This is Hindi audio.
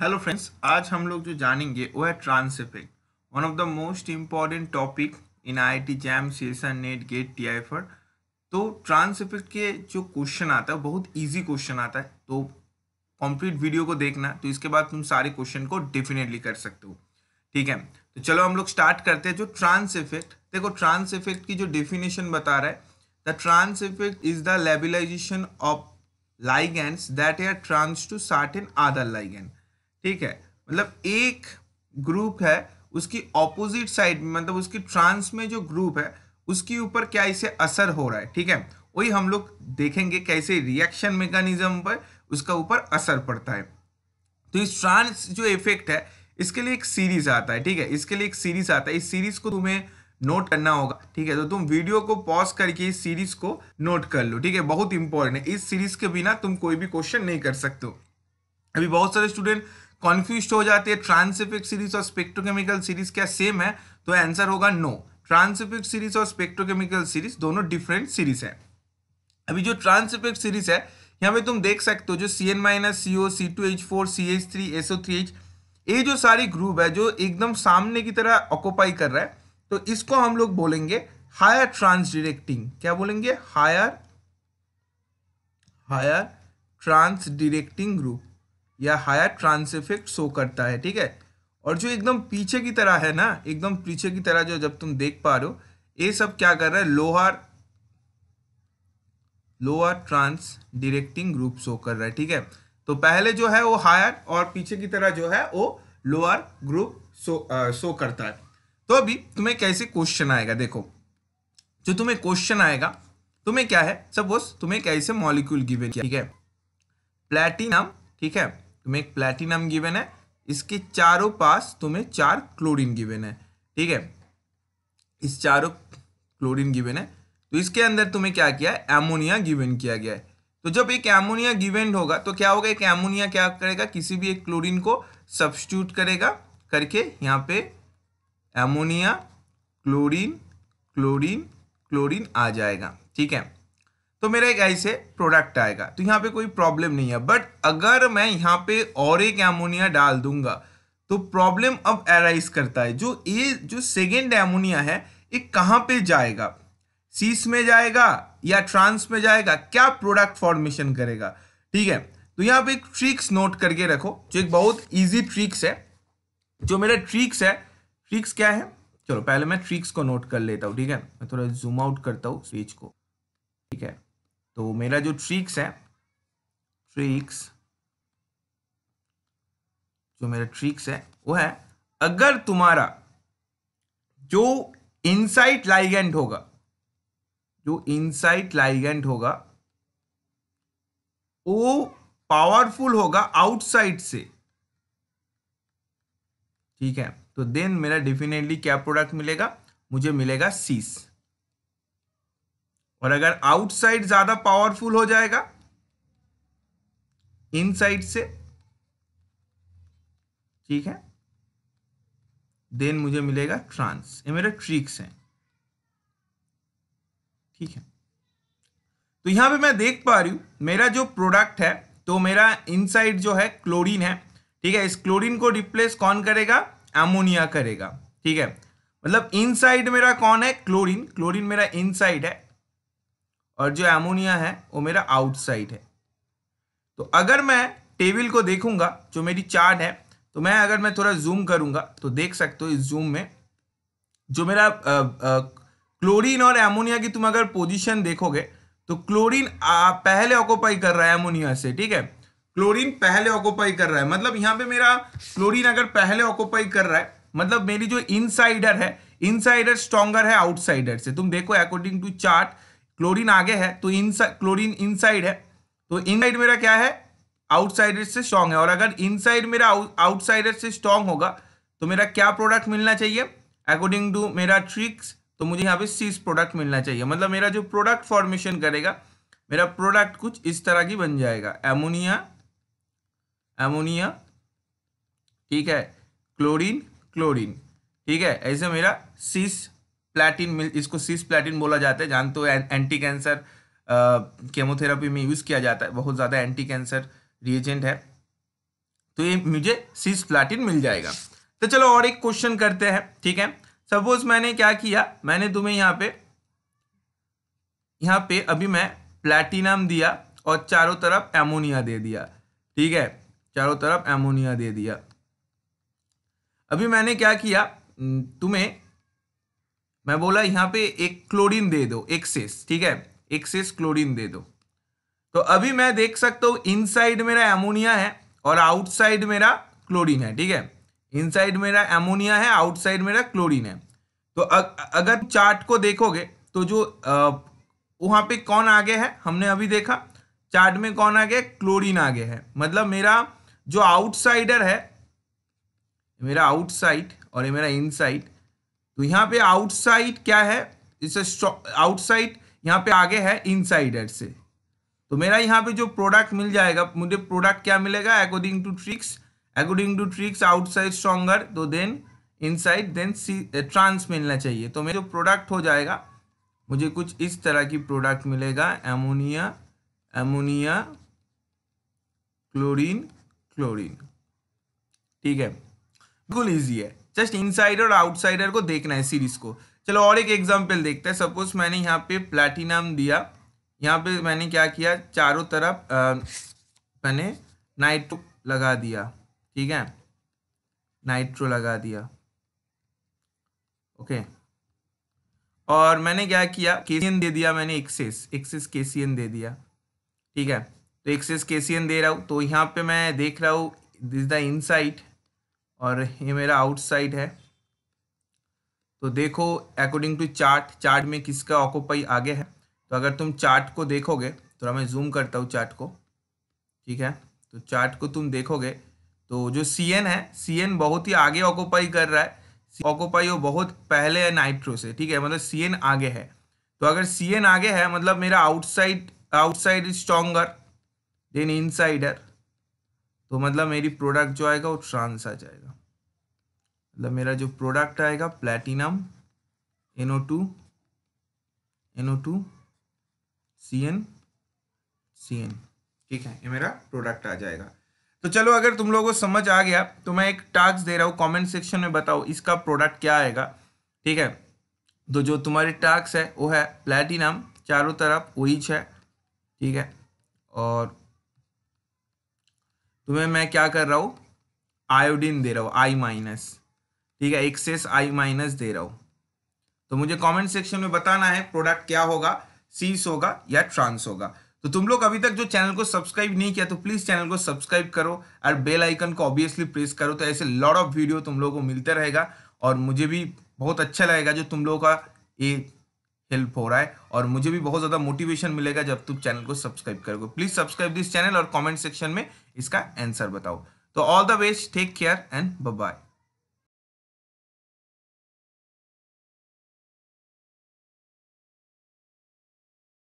हेलो फ्रेंड्स आज हम लोग जो जानेंगे वो है effect one of the most important topic in I T JAM session NET GATE T I FR तो इफेक्ट के जो क्वेश्चन आता है बहुत इजी क्वेश्चन आता है तो कंप्लीट वीडियो को देखना तो इसके बाद तुम सारे क्वेश्चन को डेफिनेटली कर सकते हो ठीक है तो चलो हम लोग स्टार्ट करते हैं जो ट्रांस इफेक्ट देखो ट्रांस इफेक्ट की जो डेफिनेशन बता रहा है the trans effect is the labilization of ligands that are trans to certain other ligand ठीक है मतलब एक ग्रुप है उसकी ऑपोजिट साइड में मतलब उसकी ट्रांस में जो ग्रुप है उसके ऊपर क्या इसे असर हो रहा है ठीक है वही हम लोग देखेंगे कैसे रिएक्शन मेकानिज्म पर उसका ऊपर असर पड़ता है तो इस ट्रांस जो इफेक्ट है इसके लिए एक सीरीज आता है ठीक है इसके लिए एक सीरीज आता है इस सीरीज को तुम्हें नोट करना होगा ठीक है तो तुम वीडियो को पॉज करके इस सीरीज को नोट कर लो ठीक है बहुत इंपॉर्टेंट है इस सीरीज के बिना तुम कोई भी क्वेश्चन नहीं कर सकते हो अभी बहुत सारे स्टूडेंट कॉन्फ्यूज हो जाते हैं ट्रांसिफिक सीरीज और स्पेक्ट्रोकेमिकल सीरीज क्या सेम है तो आंसर होगा नो ट्रांसिफिक सीरीज और स्पेक्ट्रोकेमिकल सीरीज दोनों डिफरेंट सीरीज है अभी जो ट्रांसिफिक सीरीज है यहाँ पे तुम देख सकते हो जो C N minus C O C two H four C H three S O three H ये जो सारी ग्रुप है जो एकदम सामने की तरह ऑक्यूपाई कर रहा है तो इसको हम लोग बोलेंगे हायर ट्रांस डिरेक्टिंग क्या बोलेंगे higher higher trans directing group या हायर ट्रांसिफिक्ट शो करता है ठीक है और जो एकदम पीछे की तरह है ना एकदम पीछे की तरह जो जब तुम देख पा रहे हो ये सब क्या कर रहा है lower lower trans directing group show कर रहा है ठीक है तो पहले जो है वो हायर और पीछे की तरह जो है वो लोअर ग्रुप शो शो करता है तो अभी तुम्हें कैसे क्वेश्चन आएगा देखो जो तुम्हें क्वेश्चन आएगा तुम्हें क्या है सपोज तुम्हें कैसे मॉलिक्यूल गिवन किया ठीक है प्लेटिनम ठीक है तुम्हें एक प्लेटिनम गिवन है इसके चारों पास तुम्हें चार क्लोरीन गिवन है ठीक है इस चारों क्लोरीन गिवन है तो इसके अंदर तुम्हें क्या किया है एमोनिया गिवन किया गया है तो जब एक एमोनिया गिवन होगा तो क्या होगा एक एमोनिया क्या करेगा किसी भी एक क्लोरीन को सब्सट्यूट करेगा करके यहाँ पे एमोनिया क्लोरीन क्लोरीन क्लोरीन आ जाएगा ठीक है तो मेरा एक ऐसे प्रोडक्ट आएगा तो यहाँ पे कोई प्रॉब्लम नहीं है बट अगर मैं यहाँ पे और एक एमोनिया डाल दूंगा तो प्रॉब्लम अब एराइज करता है जो ये जो सेकेंड एमोनिया है ये कहाँ पे जाएगा सीस में जाएगा या ट्रांस में जाएगा क्या प्रोडक्ट फॉर्मेशन करेगा ठीक है तो यहाँ पे एक ट्रिक्स नोट करके रखो जो एक बहुत ईजी ट्रिक्स है जो मेरा ट्रिक्स है ट्रिक्स क्या है चलो पहले मैं ट्रिक्स को नोट कर लेता हूँ ठीक है मैं थोड़ा जूम आउट करता हूँ स्विच को ठीक है तो मेरा जो ट्रिक्स है ट्रिक्स जो मेरा ट्रिक्स है वो है अगर तुम्हारा जो इनसाइट लाइगेंट होगा जो इनसाइट लाइगेंट होगा वो पावरफुल होगा आउटसाइड से ठीक है तो देन मेरा डेफिनेटली क्या प्रोडक्ट मिलेगा मुझे मिलेगा सीस और अगर आउटसाइड ज्यादा पावरफुल हो जाएगा इनसाइड से ठीक है देन मुझे मिलेगा ट्रांस ये मेरे ट्रिक्स हैं ठीक है तो यहां पे मैं देख पा रही हूं मेरा जो प्रोडक्ट है तो मेरा इनसाइड जो है क्लोरीन है ठीक है इस क्लोरीन को रिप्लेस कौन करेगा एमोनिया करेगा ठीक है मतलब इनसाइड मेरा कौन है क्लोरीन क्लोरीन मेरा इनसाइड है और जो एमोनिया है वो मेरा आउटसाइड है तो अगर मैं टेबल को देखूंगा जो मेरी चार्ट है तो मैं अगर मैं थोड़ा जूम करूंगा तो देख सकते हो इस जूम में जो मेरा क्लोरीन और एमोनिया की तुम अगर पोजीशन देखोगे तो क्लोरीन पहले ऑक्यूपाई कर रहा है एमोनिया से ठीक है क्लोरीन पहले ऑक्यूपाई कर रहा है मतलब यहाँ पे मेरा क्लोरीन अगर पहले ऑक्यूपाई कर रहा है मतलब मेरी जो इनसाइडर है इनसाइडर स्ट्रॉन्गर है आउटसाइडर से तुम देखो अकॉर्डिंग टू चार्ट क्लोरीन आगे है तो इनसाइड क्लोरीन इनसाइड है तो इनसाइड मेरा क्या है आउटसाइड से स्ट्रॉन्ग है और अगर इनसाइड मेरा आउटसाइड से स्ट्रॉन्ग होगा तो मेरा क्या प्रोडक्ट मिलना चाहिए अकॉर्डिंग टू मेरा ट्रिक्स तो मुझे यहाँ पे सीस प्रोडक्ट मिलना चाहिए मतलब मेरा जो प्रोडक्ट फॉर्मेशन करेगा मेरा प्रोडक्ट कुछ इस तरह की बन जाएगा एमोनिया एमोनिया ठीक है क्लोरीन क्लोरीन ठीक है ऐसे मेरा सीस प्लेटिन मिल इसको सीस प्लेटिन बोला जाता है जानते हो एंटी कैंसर केमोथेरेपी में यूज़ किया जाता है बहुत ज़्यादा एंटी कैंसर रिएजेंट है तो ये मुझे सीस प्लेटिन मिल जाएगा तो चलो और एक क्वेश्चन करते हैं ठीक है सपोज मैंने क्या किया मैंने तुम्हें यहाँ पे यहाँ पे अभी मैं प्लेटिनम दिया और चारों तरफ एमोनिया दे दिया ठीक है चारों तरफ एमोनिया दे दिया अभी मैंने क्या किया तुम्हें मैं बोला यहाँ पे एक क्लोरीन दे दो सेस ठीक है एक्सेस क्लोरीन दे दो तो अभी मैं देख सकता हूँ इनसाइड मेरा एमोनिया है और आउटसाइड मेरा क्लोरीन है ठीक है इनसाइड मेरा एमोनिया है आउटसाइड मेरा क्लोरीन है तो अगर चार्ट को देखोगे तो जो वहाँ पे कौन आगे है हमने अभी देखा चार्ट में कौन आगे क्लोरीन आगे है मतलब मेरा जो आउटसाइडर है मेरा आउटसाइड और ये मेरा इनसाइड तो यहाँ पे आउटसाइड क्या है इसे आउटसाइड यहाँ पे आगे है इनसाइडर से तो मेरा यहाँ पे जो प्रोडक्ट मिल जाएगा मुझे प्रोडक्ट क्या मिलेगा according to tricks according to tricks outside stronger तो then inside then cis trans मिलना चाहिए तो मेरा जो प्रोडक्ट हो जाएगा मुझे कुछ इस तरह की प्रोडक्ट मिलेगा एमोनिया एमोनिया क्लोरीन क्लोरीन ठीक है बिल्कुल ईजी है जस्ट इनसाइडर और आउटसाइडर को देखना है सीरीज को चलो और एक एग्जाम्पल देखते हैं सपोज मैंने यहाँ पे प्लैटिनम दिया यहाँ पे मैंने क्या किया चारों तरफ मैंने नाइट्रो लगा दिया ठीक है नाइट्रो लगा दिया ओके और मैंने क्या किया केसीएन दे दिया मैंने एक्सेस एक्सेस केसीएन दे दिया ठीक है तो एक्सेस केसीएन दे रहा हूँ तो यहाँ पे मैं देख रहा हूँ दिस द इनसाइट और ये मेरा आउटसाइड है तो देखो अकॉर्डिंग टू चार्ट चार्ट में किसका ऑक्यूपाई आगे है तो अगर तुम चार्ट को देखोगे थोड़ा तो मैं जूम करता हूँ चार्ट को ठीक है तो चार्ट को तुम देखोगे तो जो सी एन है सी एन बहुत ही आगे ऑक्यूपाई कर रहा है ऑक्यूपाई वो बहुत पहले है नाइट्रो से ठीक है मतलब सी एन आगे है तो अगर सी एन आगे है मतलब मेरा outside outside is stronger then insider तो मतलब मेरी प्रोडक्ट जो आएगा वो ट्रांस आ जाएगा मतलब मेरा जो प्रोडक्ट आएगा platinum N O two N O two C N C N ठीक है ये मेरा प्रोडक्ट आ जाएगा तो चलो अगर तुम लोगों को समझ आ गया तो मैं एक टास्क दे रहा हूँ कमेंट सेक्शन में बताओ इसका प्रोडक्ट क्या आएगा ठीक है तो जो तुम्हारे टास्क है वो है प्लेटिनम चारों तरफ वही OH है ठीक है और तुम्हें मैं क्या कर रहा हूँ आयोडीन दे रहा हूँ आई माइनस ठीक है एक्सेस आई माइनस दे रहा हूँ तो मुझे कमेंट सेक्शन में बताना है प्रोडक्ट क्या होगा सीस होगा या ट्रांस होगा तो तुम लोग अभी तक जो चैनल को सब्सक्राइब नहीं किया तो प्लीज चैनल को सब्सक्राइब करो और बेल आइकन को ऑब्वियसली प्रेस करो तो ऐसे लॉट ऑफ वीडियो तुम लोगों को मिलते रहेगा और मुझे भी बहुत अच्छा लगेगा जो तुम लोगों का ये हेल्प हो रहा है और मुझे भी बहुत ज़्यादा मोटिवेशन मिलेगा जब तुम चैनल को सब्सक्राइब करोगे प्लीज़ सब्सक्राइब दिस चैनल और कमेंट सेक्शन में इसका आंसर बताओ तो all the best take care and bye